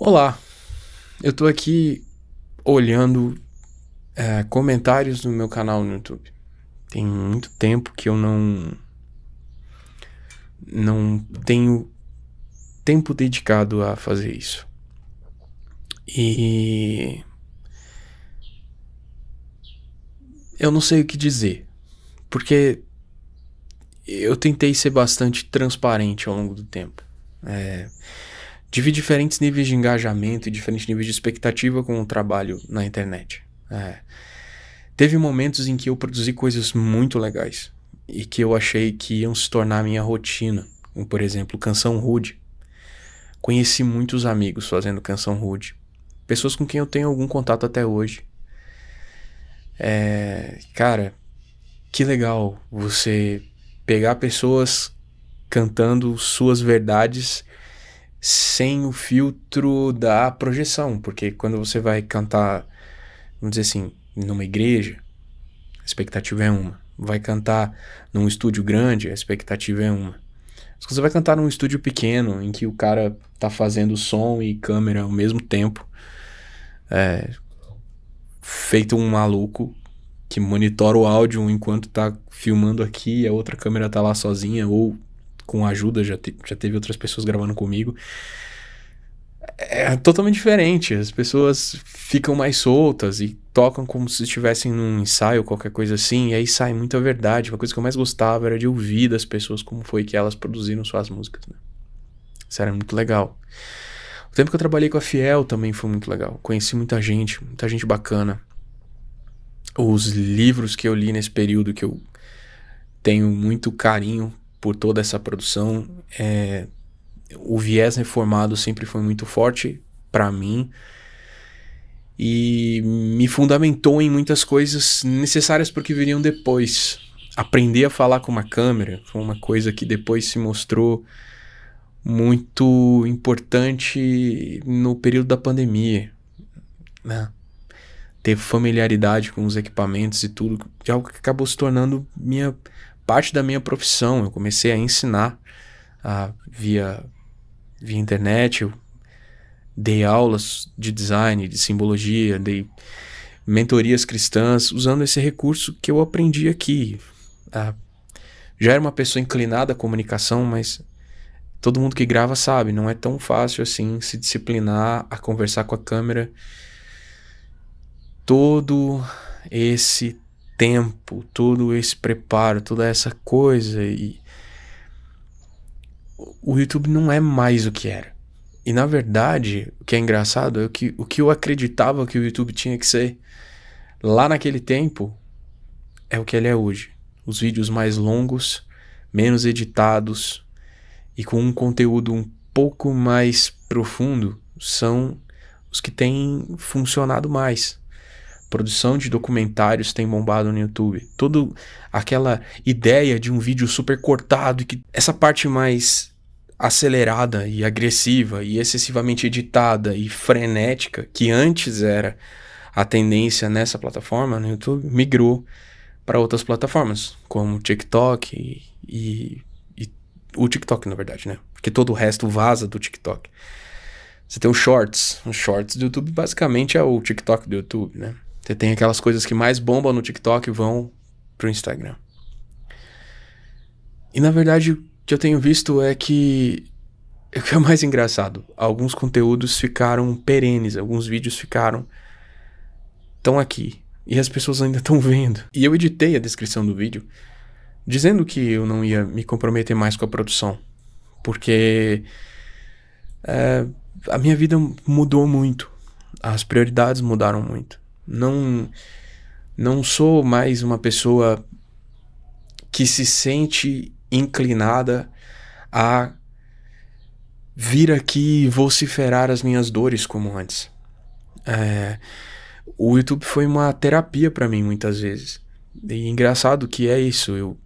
Olá, eu tô aqui olhando é, comentários no meu canal no YouTube. Tem muito tempo que eu não. não tenho tempo dedicado a fazer isso. E. Eu não sei o que dizer, porque eu tentei ser bastante transparente ao longo do tempo. É, Tive diferentes níveis de engajamento e diferentes níveis de expectativa com o trabalho na internet. É. Teve momentos em que eu produzi coisas muito legais e que eu achei que iam se tornar minha rotina, como por exemplo Canção Rude. Conheci muitos amigos fazendo Canção Rude, pessoas com quem eu tenho algum contato até hoje. É, cara, que legal você pegar pessoas cantando suas verdades sem o filtro da projeção, porque quando você vai cantar, vamos dizer assim, numa igreja, a expectativa é uma. Vai cantar num estúdio grande, a expectativa é uma. Mas quando você vai cantar num estúdio pequeno, em que o cara tá fazendo som e câmera ao mesmo tempo, é, feito um maluco que monitora o áudio enquanto tá filmando aqui e a outra câmera tá lá sozinha, ou com ajuda, já, te, já teve outras pessoas gravando comigo. É totalmente diferente. As pessoas ficam mais soltas e tocam como se estivessem num ensaio, qualquer coisa assim, e aí sai muita verdade. Uma coisa que eu mais gostava era de ouvir das pessoas como foi que elas produziram suas músicas. Né? Isso era muito legal. O tempo que eu trabalhei com a Fiel também foi muito legal. Conheci muita gente, muita gente bacana. Os livros que eu li nesse período que eu tenho muito carinho por toda essa produção. É, o viés reformado sempre foi muito forte para mim e me fundamentou em muitas coisas necessárias porque viriam depois. Aprender a falar com uma câmera foi uma coisa que depois se mostrou muito importante no período da pandemia, né? Ter familiaridade com os equipamentos e tudo, é algo que acabou se tornando minha parte da minha profissão. Eu comecei a ensinar via, via internet. Eu dei aulas de design, de simbologia, dei mentorias cristãs, usando esse recurso que eu aprendi aqui. já era uma pessoa inclinada à comunicação, mas todo mundo que grava sabe, não é tão fácil assim se disciplinar a conversar com a câmera. Todo esse tempo, todo esse preparo, toda essa coisa e o YouTube não é mais o que era. E na verdade, o que é engraçado é que o que eu acreditava que o YouTube tinha que ser lá naquele tempo é o que ele é hoje. Os vídeos mais longos, menos editados e com um conteúdo um pouco mais profundo são os que têm funcionado mais. Produção de documentários tem bombado no YouTube. Toda aquela ideia de um vídeo super cortado e que essa parte mais acelerada e agressiva e excessivamente editada e frenética que antes era a tendência nessa plataforma no YouTube migrou para outras plataformas como TikTok e, e, e, o TikTok na verdade, né? Porque todo o resto vaza do TikTok. Você tem os Shorts, os Shorts do YouTube basicamente é o TikTok do YouTube, né? Você tem aquelas coisas que mais bombam no TikTok e vão pro Instagram. E na verdade, o que eu tenho visto é que o que é mais engraçado, alguns conteúdos ficaram perenes, alguns vídeos ficaram estão aqui e as pessoas ainda estão vendo. E eu editei a descrição do vídeo dizendo que eu não ia me comprometer mais com a produção, porque é, a minha vida mudou muito, as prioridades mudaram muito. Não não sou mais uma pessoa que se sente inclinada a vir aqui e vociferar as minhas dores como antes. É, o YouTube foi uma terapia para mim muitas vezes. E engraçado que é isso. Eu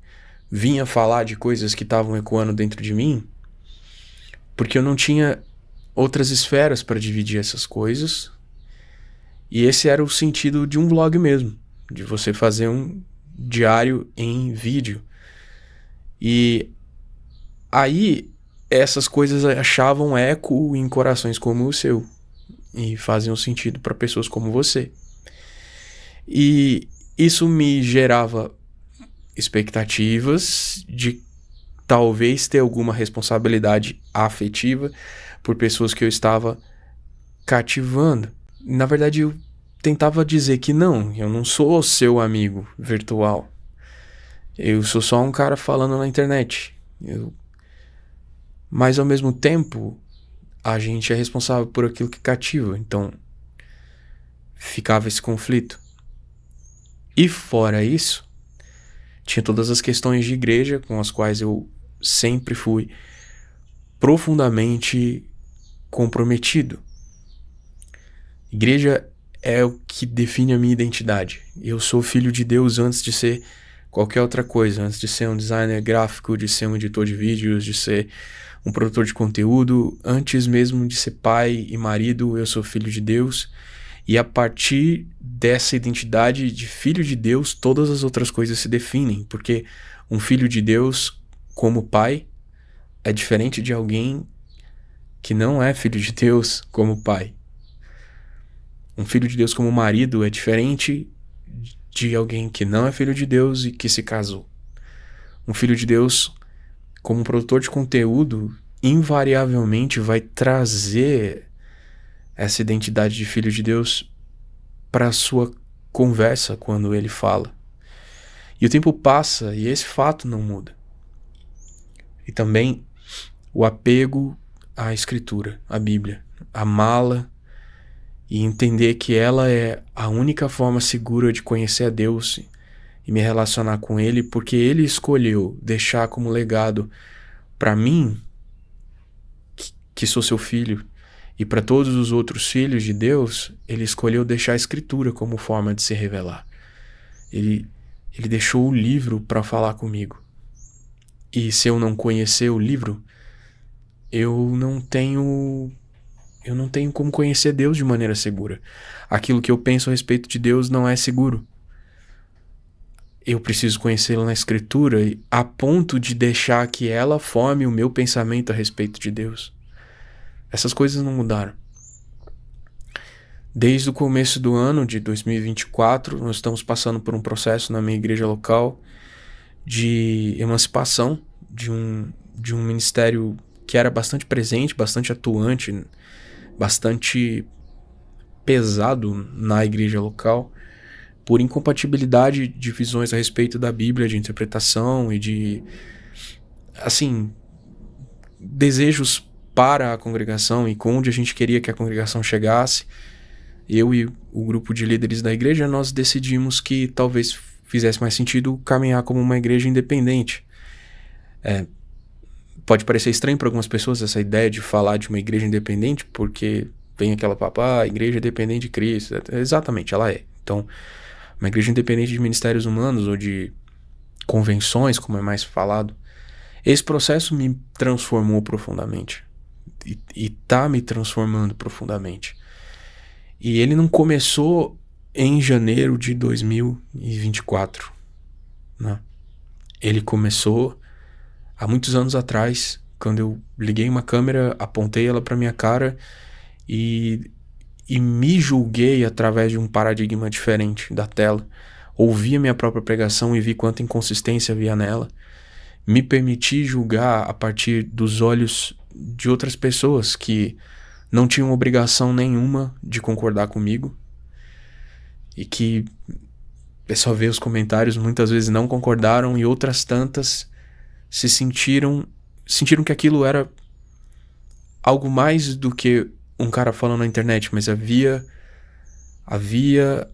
vinha falar de coisas que estavam ecoando dentro de mim, porque eu não tinha outras esferas para dividir essas coisas, e esse era o sentido de um vlog mesmo, de você fazer um diário em vídeo. E aí essas coisas achavam eco em corações como o seu e faziam sentido para pessoas como você. E isso me gerava expectativas de talvez ter alguma responsabilidade afetiva por pessoas que eu estava cativando na verdade, eu tentava dizer que não, eu não sou o seu amigo virtual. Eu sou só um cara falando na internet. Eu... Mas ao mesmo tempo, a gente é responsável por aquilo que cativa. Então, ficava esse conflito. E fora isso, tinha todas as questões de igreja com as quais eu sempre fui profundamente comprometido. Igreja é o que define a minha identidade. Eu sou filho de Deus antes de ser qualquer outra coisa, antes de ser um designer gráfico, de ser um editor de vídeos, de ser um produtor de conteúdo, antes mesmo de ser pai e marido, eu sou filho de Deus. E a partir dessa identidade de filho de Deus, todas as outras coisas se definem, porque um filho de Deus, como pai, é diferente de alguém que não é filho de Deus como pai. Um filho de Deus como marido é diferente de alguém que não é filho de Deus e que se casou. Um filho de Deus como produtor de conteúdo invariavelmente vai trazer essa identidade de filho de Deus para a sua conversa quando ele fala. E o tempo passa e esse fato não muda. E também o apego à escritura, à Bíblia, amá-la e entender que ela é a única forma segura de conhecer a Deus e me relacionar com Ele, porque Ele escolheu deixar como legado para mim, que, que sou seu filho, e para todos os outros filhos de Deus, Ele escolheu deixar a Escritura como forma de se revelar. Ele, ele deixou o livro para falar comigo. E se eu não conhecer o livro, eu não tenho eu não tenho como conhecer Deus de maneira segura. Aquilo que eu penso a respeito de Deus não é seguro. Eu preciso conhecê-lo na Escritura a ponto de deixar que ela forme o meu pensamento a respeito de Deus. Essas coisas não mudaram. Desde o começo do ano de 2024, nós estamos passando por um processo na minha igreja local de emancipação de um, de um ministério que era bastante presente, bastante atuante bastante pesado na igreja local por incompatibilidade de visões a respeito da Bíblia, de interpretação e de assim desejos para a congregação e com onde a gente queria que a congregação chegasse. Eu e o grupo de líderes da igreja nós decidimos que talvez fizesse mais sentido caminhar como uma igreja independente. É, pode parecer estranho para algumas pessoas essa ideia de falar de uma igreja independente, porque vem aquela papá, ah, a igreja é dependente de Cristo. Exatamente, ela é. Então, uma igreja independente de ministérios humanos ou de convenções, como é mais falado, esse processo me transformou profundamente. E, e tá me transformando profundamente. E ele não começou em janeiro de 2024. Né? Ele começou há muitos anos atrás, quando eu liguei uma câmera, apontei ela para minha cara e, e me julguei através de um paradigma diferente da tela. Ouvi a minha própria pregação e vi quanta inconsistência havia nela. Me permiti julgar a partir dos olhos de outras pessoas que não tinham obrigação nenhuma de concordar comigo e que é só ver os comentários muitas vezes não concordaram e outras tantas se sentiram sentiram que aquilo era algo mais do que um cara falando na internet, mas havia havia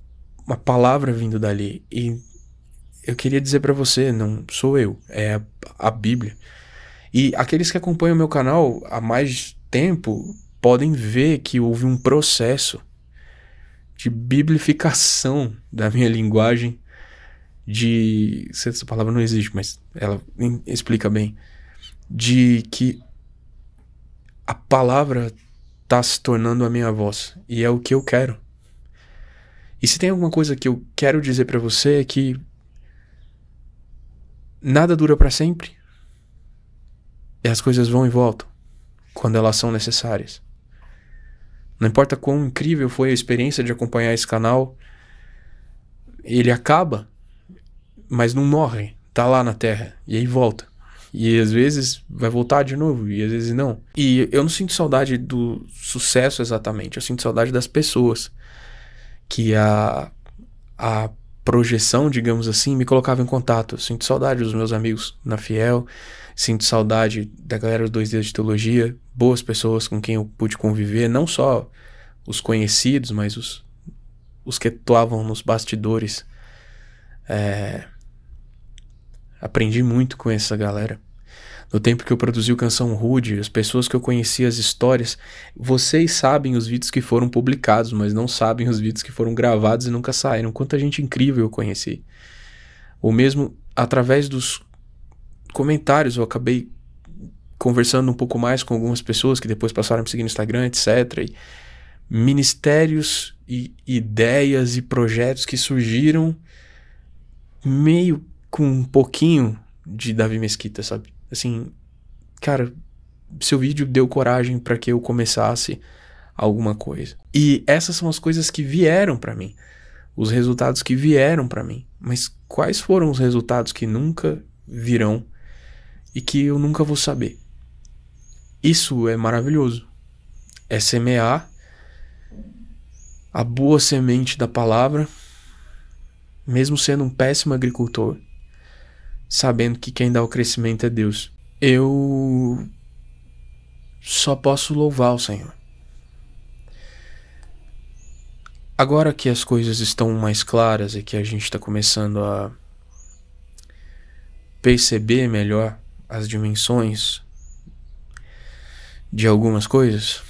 uma palavra vindo dali e eu queria dizer para você, não sou eu, é a, a Bíblia. E aqueles que acompanham o meu canal há mais tempo podem ver que houve um processo de biblificação da minha linguagem de. Essa palavra não existe, mas ela explica bem. De que a palavra está se tornando a minha voz. E é o que eu quero. E se tem alguma coisa que eu quero dizer para você é que. Nada dura para sempre. E as coisas vão e voltam. Quando elas são necessárias. Não importa quão incrível foi a experiência de acompanhar esse canal, ele acaba mas não morre, tá lá na Terra, e aí volta. E às vezes vai voltar de novo, e às vezes não. E eu não sinto saudade do sucesso exatamente, eu sinto saudade das pessoas. Que a, a projeção, digamos assim, me colocava em contato. Eu sinto saudade dos meus amigos na Fiel, sinto saudade da galera dos dois dias de teologia, boas pessoas com quem eu pude conviver, não só os conhecidos, mas os, os que atuavam nos bastidores. É Aprendi muito com essa galera. No tempo que eu produzi o Canção Rude, as pessoas que eu conheci as histórias, vocês sabem os vídeos que foram publicados, mas não sabem os vídeos que foram gravados e nunca saíram. Quanta gente incrível eu conheci. Ou mesmo através dos comentários, eu acabei conversando um pouco mais com algumas pessoas que depois passaram a me seguir no Instagram, etc. E ministérios e ideias e projetos que surgiram meio com um pouquinho de Davi Mesquita, sabe? Assim, cara, seu vídeo deu coragem para que eu começasse alguma coisa. E essas são as coisas que vieram para mim, os resultados que vieram para mim. Mas quais foram os resultados que nunca virão e que eu nunca vou saber? Isso é maravilhoso. É semear a boa semente da palavra, mesmo sendo um péssimo agricultor, sabendo que quem dá o crescimento é Deus. Eu só posso louvar o Senhor. Agora que as coisas estão mais claras e que a gente está começando a perceber melhor as dimensões de algumas coisas,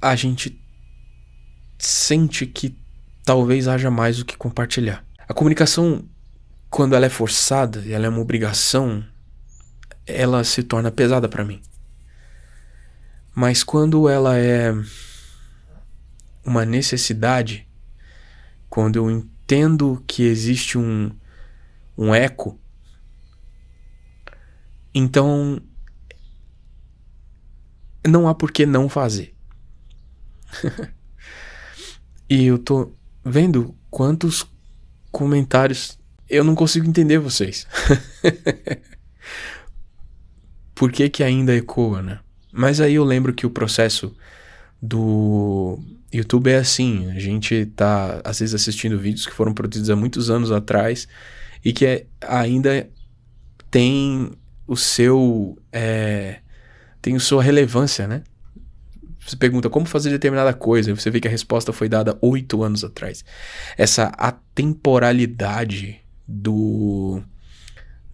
a gente sente que talvez haja mais o que compartilhar. A comunicação, quando ela é forçada e ela é uma obrigação, ela se torna pesada para mim. Mas quando ela é uma necessidade, quando eu entendo que existe um, um eco, então não há por que não fazer. e eu tô vendo quantos comentários eu não consigo entender vocês. Por que, que ainda ecoa, né? Mas aí eu lembro que o processo do YouTube é assim, a gente tá às vezes assistindo vídeos que foram produzidos há muitos anos atrás e que é, ainda tem o seu é, tem a sua relevância, né? Você pergunta como fazer determinada coisa, e você vê que a resposta foi dada oito anos atrás. Essa atemporalidade do,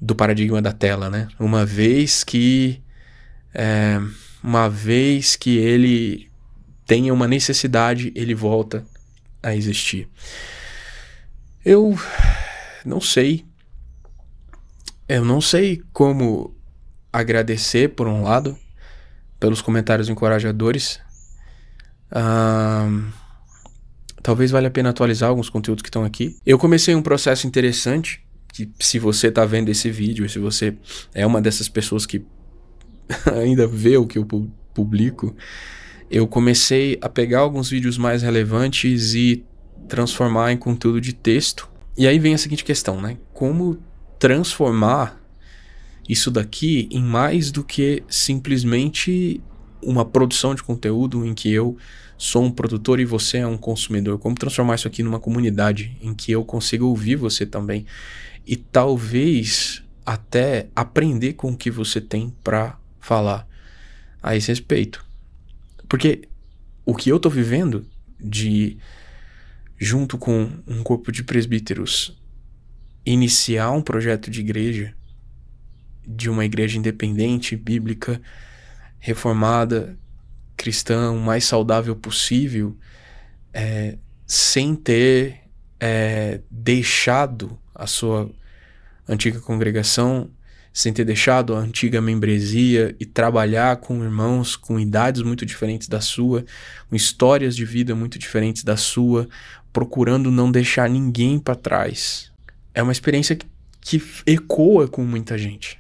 do paradigma da tela, né? Uma vez que. É, uma vez que ele tenha uma necessidade, ele volta a existir. Eu não sei. Eu não sei como agradecer, por um lado, pelos comentários encorajadores. talvez valha a pena atualizar alguns conteúdos que estão aqui. Eu comecei um processo interessante, que se você está vendo esse vídeo, se você é uma dessas pessoas que ainda vê o que eu publico, eu comecei a pegar alguns vídeos mais relevantes e transformar em conteúdo de texto. E aí vem a seguinte questão, né? Como transformar isso daqui em mais do que simplesmente uma produção de conteúdo em que eu sou um produtor e você é um consumidor. Como transformar isso aqui numa comunidade em que eu consiga ouvir você também e talvez até aprender com o que você tem para falar a esse respeito. Porque o que eu tô vivendo de junto com um corpo de presbíteros iniciar um projeto de igreja de uma igreja independente, bíblica, reformada, cristã, o mais saudável possível, é, sem ter é, deixado a sua antiga congregação, sem ter deixado a antiga membresia e trabalhar com irmãos com idades muito diferentes da sua, com histórias de vida muito diferentes da sua, procurando não deixar ninguém para trás. É uma experiência que, que ecoa com muita gente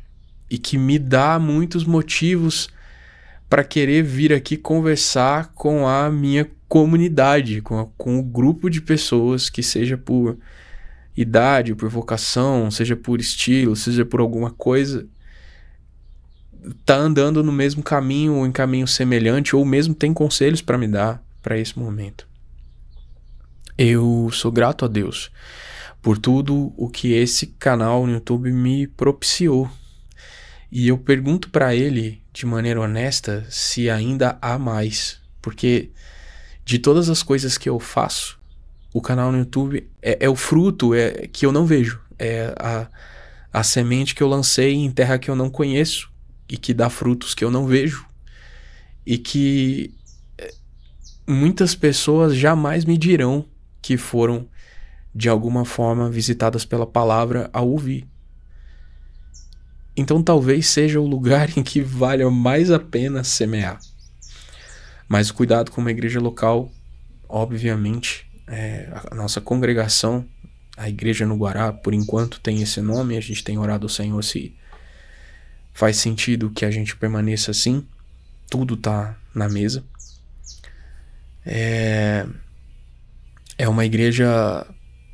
e que me dá muitos motivos para querer vir aqui conversar com a minha comunidade, com, a, com o grupo de pessoas que seja por idade, por vocação, seja por estilo, seja por alguma coisa, tá andando no mesmo caminho ou em caminho semelhante ou mesmo tem conselhos para me dar para esse momento. Eu sou grato a Deus por tudo o que esse canal no YouTube me propiciou e eu pergunto para ele, de maneira honesta, se ainda há mais, porque de todas as coisas que eu faço, o canal no YouTube é, é o fruto é, que eu não vejo, é a, a semente que eu lancei em terra que eu não conheço e que dá frutos que eu não vejo e que é, muitas pessoas jamais me dirão que foram de alguma forma visitadas pela palavra ao ouvir. Então talvez seja o lugar em que valha mais a pena semear. Mas o cuidado com uma igreja local, obviamente, é, a nossa congregação, a igreja no Guará, por enquanto tem esse nome, a gente tem orado ao Senhor se faz sentido que a gente permaneça assim, tudo tá na mesa. É, é uma igreja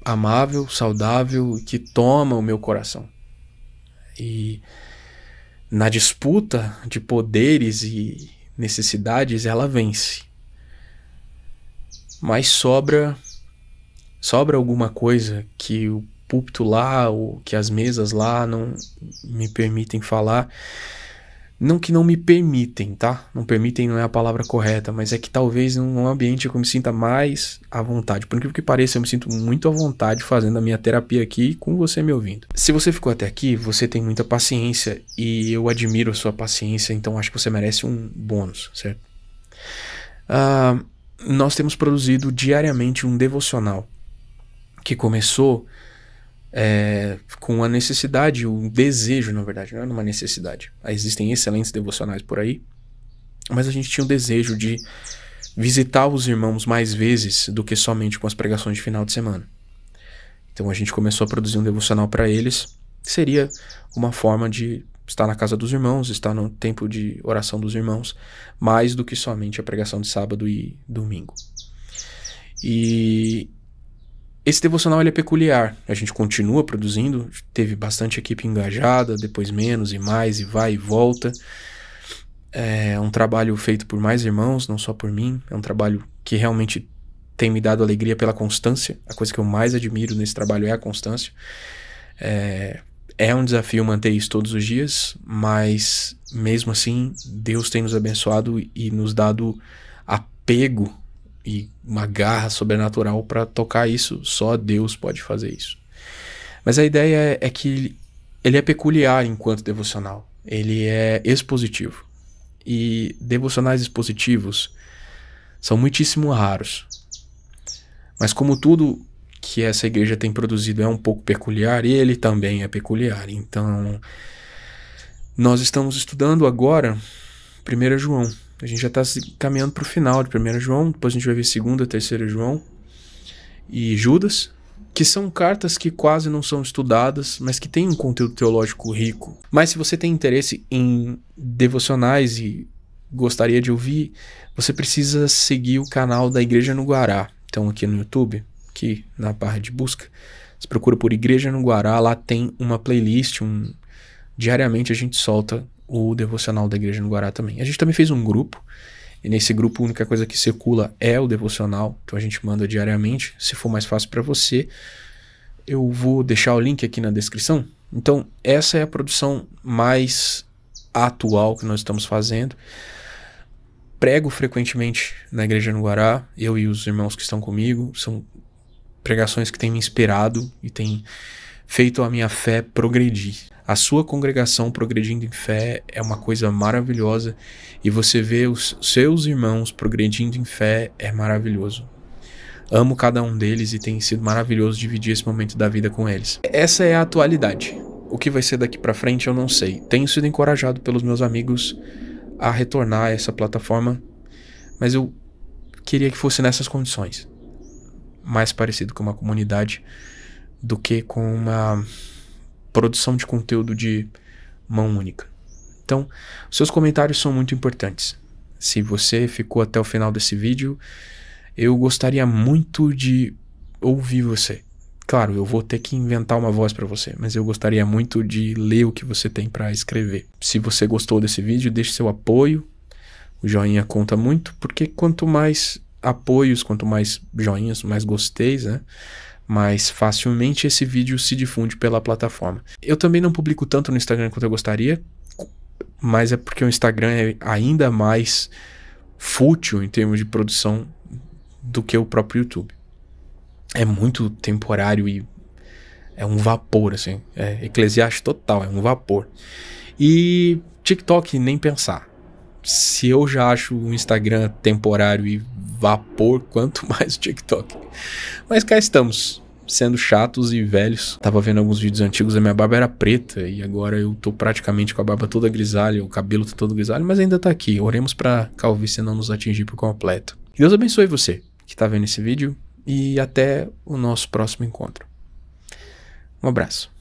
amável, saudável, que toma o meu coração. E na disputa de poderes e necessidades, ela vence. Mas sobra sobra alguma coisa que o púlpito lá, ou que as mesas lá não me permitem falar. Não que não me permitem, tá? Não permitem não é a palavra correta, mas é que talvez num ambiente que eu me sinta mais à vontade. Por incrível que pareça, eu me sinto muito à vontade fazendo a minha terapia aqui com você me ouvindo. Se você ficou até aqui, você tem muita paciência e eu admiro a sua paciência, então acho que você merece um bônus, certo? Uh, nós temos produzido diariamente um devocional que começou é, com a necessidade, o desejo, na verdade, não era é uma necessidade. Ah, existem excelentes devocionais por aí, mas a gente tinha o desejo de visitar os irmãos mais vezes do que somente com as pregações de final de semana. Então a gente começou a produzir um devocional para eles. Seria uma forma de estar na casa dos irmãos, estar no tempo de oração dos irmãos, mais do que somente a pregação de sábado e domingo. E esse devocional ele é peculiar. A gente continua produzindo, teve bastante equipe engajada, depois menos e mais, e vai e volta. É um trabalho feito por mais irmãos, não só por mim. É um trabalho que realmente tem me dado alegria pela constância. A coisa que eu mais admiro nesse trabalho é a constância. É, é um desafio manter isso todos os dias, mas mesmo assim, Deus tem nos abençoado e nos dado apego e uma garra sobrenatural para tocar isso. Só Deus pode fazer isso. Mas a ideia é, é que ele é peculiar enquanto devocional. Ele é expositivo. E devocionais expositivos são muitíssimo raros. Mas como tudo que essa igreja tem produzido é um pouco peculiar, ele também é peculiar. Então, nós estamos estudando agora 1 João. A gente já está caminhando para o final de 1 João, depois a gente vai ver 2, 3 João e Judas, que são cartas que quase não são estudadas, mas que têm um conteúdo teológico rico. Mas se você tem interesse em devocionais e gostaria de ouvir, você precisa seguir o canal da Igreja no Guará. Então, aqui no YouTube, aqui na barra de busca, você procura por Igreja no Guará, lá tem uma playlist, um... diariamente a gente solta o devocional da Igreja no Guará também. A gente também fez um grupo, e nesse grupo a única coisa que circula é o devocional, então a gente manda diariamente. Se for mais fácil para você, eu vou deixar o link aqui na descrição. Então, essa é a produção mais atual que nós estamos fazendo. Prego frequentemente na Igreja no Guará, eu e os irmãos que estão comigo, são pregações que têm me inspirado e têm feito a minha fé progredir a sua congregação progredindo em fé é uma coisa maravilhosa e você vê os seus irmãos progredindo em fé é maravilhoso. Amo cada um deles e tem sido maravilhoso dividir esse momento da vida com eles. Essa é a atualidade. O que vai ser daqui para frente eu não sei. Tenho sido encorajado pelos meus amigos a retornar a essa plataforma, mas eu queria que fosse nessas condições. Mais parecido com uma comunidade do que com uma produção de conteúdo de mão única. Então, seus comentários são muito importantes. Se você ficou até o final desse vídeo, eu gostaria muito de ouvir você. Claro, eu vou ter que inventar uma voz para você, mas eu gostaria muito de ler o que você tem para escrever. Se você gostou desse vídeo, deixe seu apoio. O joinha conta muito, porque quanto mais apoios, quanto mais joinhas, mais gosteis, né? mais facilmente esse vídeo se difunde pela plataforma. Eu também não publico tanto no Instagram quanto eu gostaria, mas é porque o Instagram é ainda mais fútil em termos de produção do que o próprio YouTube. É muito temporário e é um vapor, assim. É eclesiástico total, é um vapor. E TikTok, nem pensar se eu já acho o Instagram temporário e vapor, quanto mais o TikTok. Mas cá estamos, sendo chatos e velhos. Tava vendo alguns vídeos antigos, a minha barba era preta e agora eu tô praticamente com a barba toda grisalha, o cabelo tá todo grisalho, mas ainda tá aqui. Oremos pra calvície não nos atingir por completo. Deus abençoe você que tá vendo esse vídeo e até o nosso próximo encontro. Um abraço.